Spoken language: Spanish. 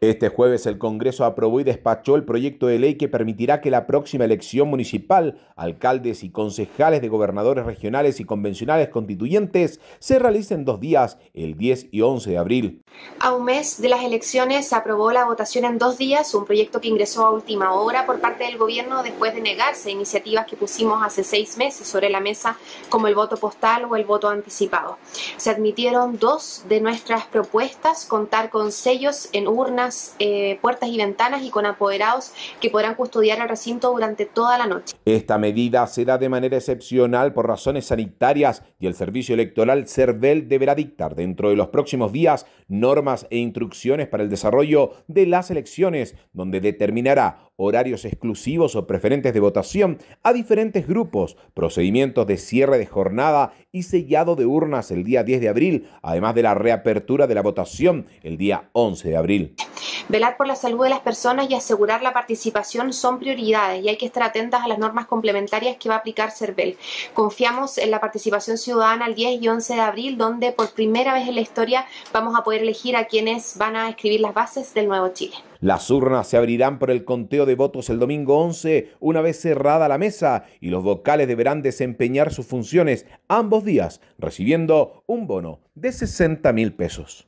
Este jueves el Congreso aprobó y despachó el proyecto de ley que permitirá que la próxima elección municipal, alcaldes y concejales de gobernadores regionales y convencionales constituyentes se realicen dos días, el 10 y 11 de abril. A un mes de las elecciones se aprobó la votación en dos días, un proyecto que ingresó a última hora por parte del gobierno después de negarse iniciativas que pusimos hace seis meses sobre la mesa como el voto postal o el voto anticipado. Se admitieron dos de nuestras propuestas, contar con sellos en urnas eh, puertas y ventanas y con apoderados que podrán custodiar el recinto durante toda la noche. Esta medida se da de manera excepcional por razones sanitarias y el Servicio Electoral CERVEL deberá dictar dentro de los próximos días normas e instrucciones para el desarrollo de las elecciones, donde determinará horarios exclusivos o preferentes de votación a diferentes grupos, procedimientos de cierre de jornada y sellado de urnas el día 10 de abril, además de la reapertura de la votación el día 11 de abril. Velar por la salud de las personas y asegurar la participación son prioridades y hay que estar atentas a las normas complementarias que va a aplicar CERVEL. Confiamos en la participación ciudadana el 10 y 11 de abril, donde por primera vez en la historia vamos a poder elegir a quienes van a escribir las bases del nuevo Chile. Las urnas se abrirán por el conteo de votos el domingo 11, una vez cerrada la mesa, y los vocales deberán desempeñar sus funciones ambos días, recibiendo un bono de 60 mil pesos.